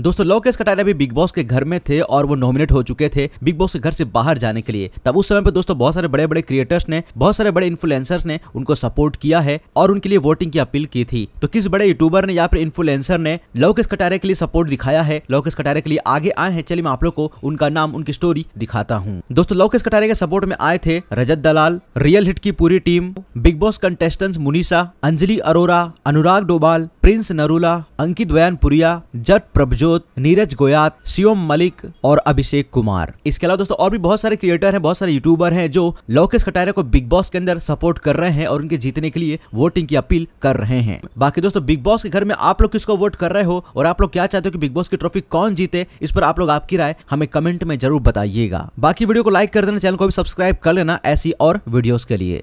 दोस्तों लोकेश कटारिया भी big boss के घर में थे और वो नॉमिनेट हो चुके थे बिग बॉस के घर से बाहर जाने के लिए तब उस समय पर दोस्तों बहुत सारे बड़े बड़े क्रिएटर्स ने बहुत सारे बड़े इन्फ्लुएंसर ने उनको सपोर्ट किया है और उनके लिए वोटिंग की अपील की थी तो किस बड़े यूट्यूबर ने या फिर इन्फ्लुएंसर ने लोकेश कटारे के लिए सपोर्ट दिखाया है लोकेश कटारे के लिए आगे आए हैं चलिए मैं आप लोग को उनका नाम उनकी स्टोरी दिखाता हूँ दोस्तों लोकेश कटारे के सपोर्ट में आए थे रजत दलाल रियल हिट की पूरी टीम बिग बॉस कंटेस्टेंट्स मुनीसा अंजलि अरोरा अनुराग डोबाल प्रिंस नरूला अंकित व्यान पुरिया जट प्रभजोत नीरज गोयात शिवम मलिक और अभिषेक कुमार इसके अलावा दोस्तों और भी बहुत सारे क्रिएटर हैं बहुत सारे यूट्यूबर हैं जो लोकेश कटारे को बिग बॉस के अंदर सपोर्ट कर रहे हैं और उनके जीतने के लिए वोटिंग की अपील कर रहे हैं बाकी दोस्तों बिग बॉस के घर में आप लोग किसको वोट कर रहे हो और आप लोग क्या चाहते हो कि बिग बॉस की ट्रॉफी कौन जीते इस पर आप लोग आपकी राय हमें कमेंट में जरूर बताइएगा बाकी वीडियो को लाइक कर देना चैनल को भी सब्सक्राइब कर लेना ऐसी और वीडियोस के लिए